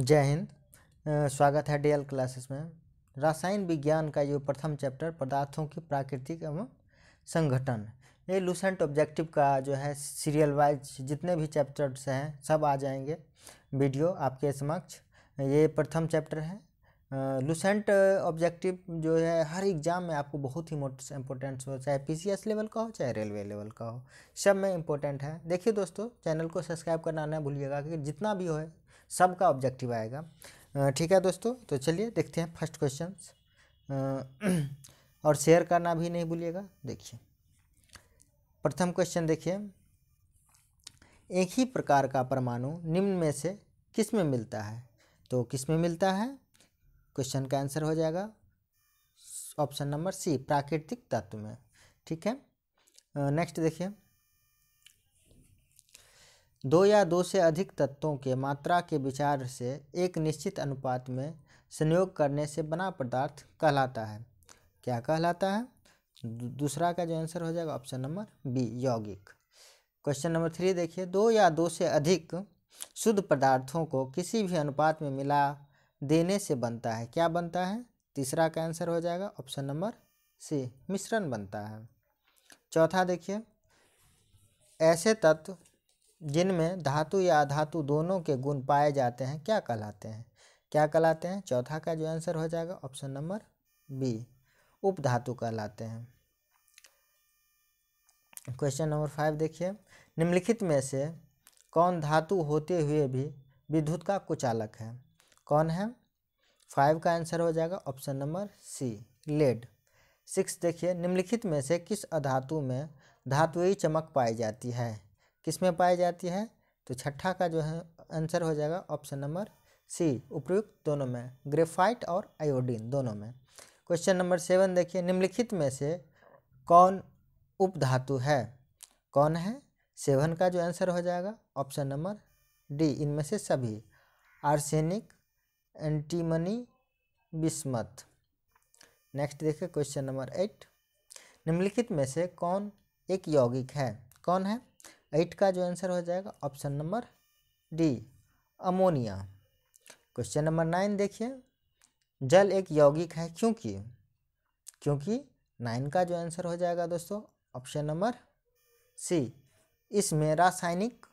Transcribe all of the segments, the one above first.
जय हिंद स्वागत है डीएल क्लासेस में रसायन विज्ञान का जो प्रथम चैप्टर पदार्थों की प्राकृतिक एवं संगठन ये लूसेंट ऑब्जेक्टिव का जो है सीरियल वाइज जितने भी चैप्टर्स हैं सब आ जाएंगे वीडियो आपके समक्ष ये प्रथम चैप्टर है लूसेंट ऑब्जेक्टिव जो है हर एग्ज़ाम में आपको बहुत ही मोट इम्पोर्टेंट हो चाहे पी लेवल का हो चाहे रेलवे लेवल का हो सब में इम्पोर्टेंट है देखिए दोस्तों चैनल को सब्सक्राइब करना ना भूलिएगा कि जितना भी हो सब का ऑब्जेक्टिव आएगा ठीक है दोस्तों तो चलिए देखते हैं फर्स्ट क्वेश्चन और शेयर करना भी नहीं भूलिएगा देखिए प्रथम क्वेश्चन देखिए एक ही प्रकार का परमाणु निम्न में से किस में मिलता है तो किस में मिलता है क्वेश्चन का आंसर हो जाएगा ऑप्शन नंबर सी प्राकृतिक तत्व में ठीक है नेक्स्ट देखिए दो या दो से अधिक तत्वों के मात्रा के विचार से एक निश्चित अनुपात में संयोग करने से बना पदार्थ कहलाता है क्या कहलाता है दूसरा का जो आंसर हो जाएगा ऑप्शन नंबर बी यौगिक क्वेश्चन नंबर थ्री देखिए दो या दो से अधिक शुद्ध पदार्थों को किसी भी अनुपात में मिला देने से बनता है क्या बनता है तीसरा का आंसर हो जाएगा ऑप्शन नंबर सी मिश्रण बनता है चौथा देखिए ऐसे तत्व जिनमें धातु या अधातु दोनों के गुण पाए जाते हैं क्या कहलाते हैं क्या कहलाते हैं चौथा का जो आंसर हो जाएगा ऑप्शन नंबर बी उपधातु कहलाते हैं क्वेश्चन नंबर फाइव देखिए निम्नलिखित में से कौन धातु होते हुए भी विद्युत का कुचालक है कौन है फाइव का आंसर हो जाएगा option number C lead six देखिए निम्नलिखित में से किस अधातु में धातु चमक पाई जाती है किस में पाई जाती है तो छठा का जो है आंसर हो जाएगा ऑप्शन नंबर सी उपयुक्त दोनों में ग्रेफाइट और आयोडीन दोनों में क्वेश्चन नंबर सेवन देखिए निम्नलिखित में से कौन उपधातु है कौन है सेवन का जो आंसर हो जाएगा ऑप्शन नंबर डी इनमें से सभी आर्सेनिक एंटीमनी बिस्मत नेक्स्ट देखिए क्वेश्चन नंबर एट निम्नलिखित में से कौन एक यौगिक है कौन है एट का जो आंसर हो जाएगा option number D ammonia question number nine देखिए जल एक यौगिक है क्योंकि क्योंकि नाइन का जो आंसर हो जाएगा दोस्तों ऑप्शन नंबर सी इसमें रासायनिक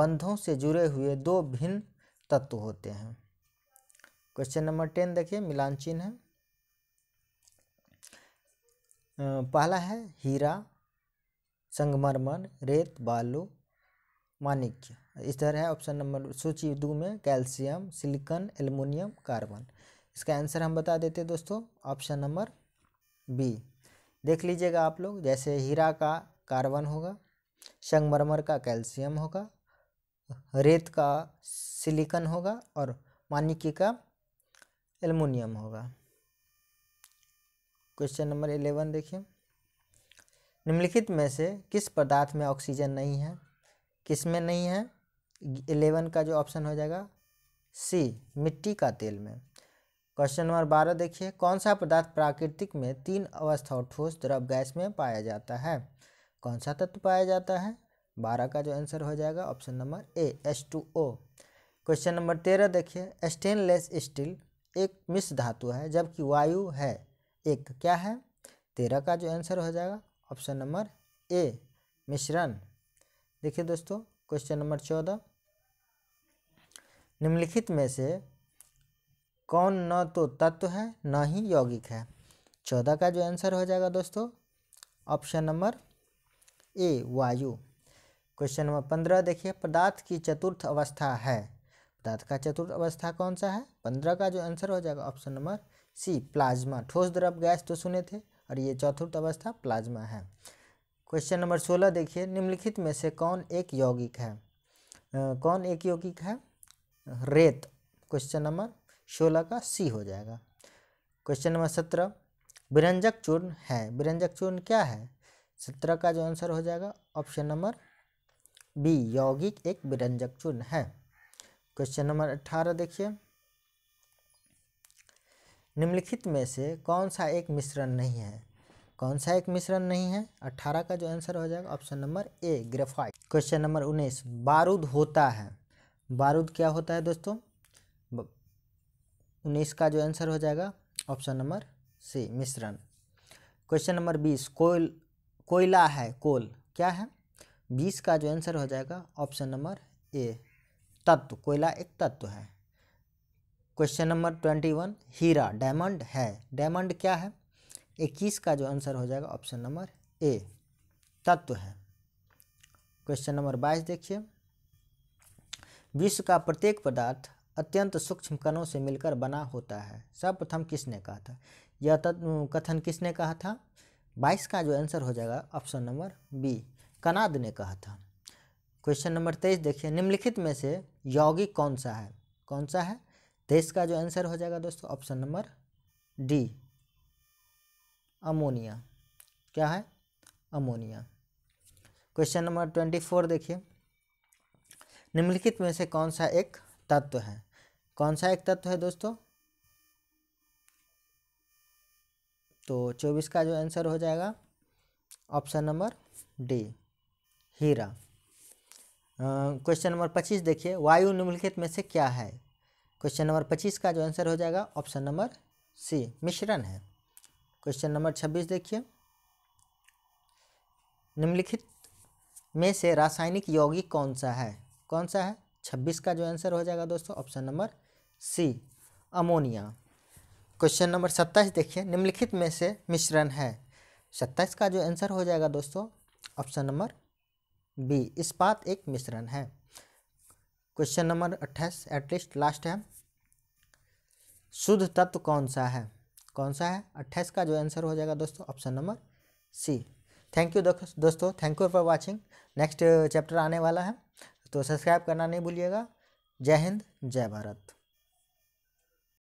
बंधों से जुड़े हुए दो भिन्न तत्व होते हैं क्वेश्चन नंबर टेन देखिए मिलान चिन्ह है पहला है हीरा संगमरमर रेत बालू माणिक्य इस तरह है ऑप्शन नंबर सूची दो में कैल्शियम सिलिकन एल्युमिनियम कार्बन इसका आंसर हम बता देते दोस्तों ऑप्शन नंबर बी देख लीजिएगा आप लोग जैसे हीरा का कार्बन होगा संगमरमर का कैल्शियम होगा रेत का सिलिकन होगा और माणिक्य का एल्युमिनियम होगा क्वेश्चन नंबर एलेवन देखिए निम्नलिखित में से किस पदार्थ में ऑक्सीजन नहीं है किस में नहीं है एलेवन का जो ऑप्शन हो जाएगा सी मिट्टी का तेल में क्वेश्चन नंबर बारह देखिए कौन सा पदार्थ प्राकृतिक में तीन अवस्थाओं ठोस द्रव गैस में पाया जाता है कौन सा तत्व पाया जाता है बारह का जो आंसर हो जाएगा option number A S two O question number तेरह देखिए स्टेनलेस स्टील एक मिश्र धातु है जबकि वायु है एक क्या है तेरह का जो आंसर हो जाएगा ऑप्शन नंबर ए मिश्रण देखिए दोस्तों क्वेश्चन नंबर चौदह निम्नलिखित में से कौन न तो तत्व है न ही यौगिक है चौदह का जो आंसर हो जाएगा दोस्तों ऑप्शन नंबर ए वायु क्वेश्चन नंबर पंद्रह देखिए पदार्थ की चतुर्थ अवस्था है पदार्थ का चतुर्थ अवस्था कौन सा है पंद्रह का जो आंसर हो जाएगा ऑप्शन नंबर सी प्लाज्मा ठोस द्रव गैस तो सुने थे और ये चौथुर्थ अवस्था प्लाज्मा है क्वेश्चन नंबर सोलह देखिए निम्नलिखित में से कौन एक यौगिक है कौन एक यौगिक है रेत क्वेश्चन नंबर सोलह का सी हो जाएगा क्वेश्चन नंबर सत्रह विरंजक चूर्ण है विरंजक चूर्ण क्या है सत्रह का जो आंसर हो जाएगा ऑप्शन नंबर बी यौगिक एक विरंजक चूर्ण है क्वेश्चन नंबर अट्ठारह देखिए निम्नलिखित में से कौन सा एक मिश्रण नहीं है कौन सा एक मिश्रण नहीं है अट्ठारह का जो आंसर हो जाएगा option number A graphite question number उन्नीस बारूद होता है बारूद क्या होता है दोस्तों उन्नीस का जो आंसर हो जाएगा ऑप्शन नंबर सी मिश्रण क्वेश्चन नंबर बीस कोयल कोयला है कोल क्या है बीस का जो आंसर हो जाएगा ऑप्शन नंबर ए तत्व कोयला एक तत्व है क्वेश्चन नंबर ट्वेंटी वन हीरा डायमंड है डायमंड क्या है इक्कीस का जो आंसर हो जाएगा ऑप्शन नंबर ए तत्व है क्वेश्चन नंबर बाईस देखिए विश्व का प्रत्येक पदार्थ अत्यंत सूक्ष्म कणों से मिलकर बना होता है सर्वप्रथम किसने कहा था यह कथन किसने कहा था बाईस का जो आंसर हो जाएगा ऑप्शन नंबर बी कनाद ने कहा था क्वेश्चन नंबर तेईस देखिए निम्नलिखित में से यौगिक कौन सा है कौन सा है तो इसका जो आंसर हो जाएगा दोस्तों ऑप्शन नंबर डी अमोनिया क्या है ammonia question number twenty four देखिए निम्नलिखित में से कौन सा एक तत्व है कौन सा एक तत्व है दोस्तों तो चौबीस का जो आंसर हो जाएगा ऑप्शन नंबर डी हीरा क्वेश्चन नंबर पच्चीस देखिए वायु निम्नलिखित में से क्या है क्वेश्चन नंबर पच्चीस का जो आंसर हो जाएगा ऑप्शन नंबर सी मिश्रण है क्वेश्चन नंबर छब्बीस देखिए निम्नलिखित में से रासायनिक यौगिक कौन सा है कौन सा है छब्बीस का जो आंसर हो जाएगा दोस्तों option number C ammonia question number सत्ताईस देखिए निम्नलिखित में से मिश्रण है सत्ताईस का जो आंसर हो जाएगा दोस्तों ऑप्शन नंबर बी इस्पात एक मिश्रण है क्वेश्चन नंबर अट्ठाईस एटलीस्ट लास्ट है शुद्ध तत्व कौन सा है कौन सा है अट्ठाईस का जो आंसर हो जाएगा दोस्तों option number C thank you दोस्तों thank you for watching next chapter आने वाला है तो सब्सक्राइब करना नहीं भूलिएगा जय हिंद जय भारत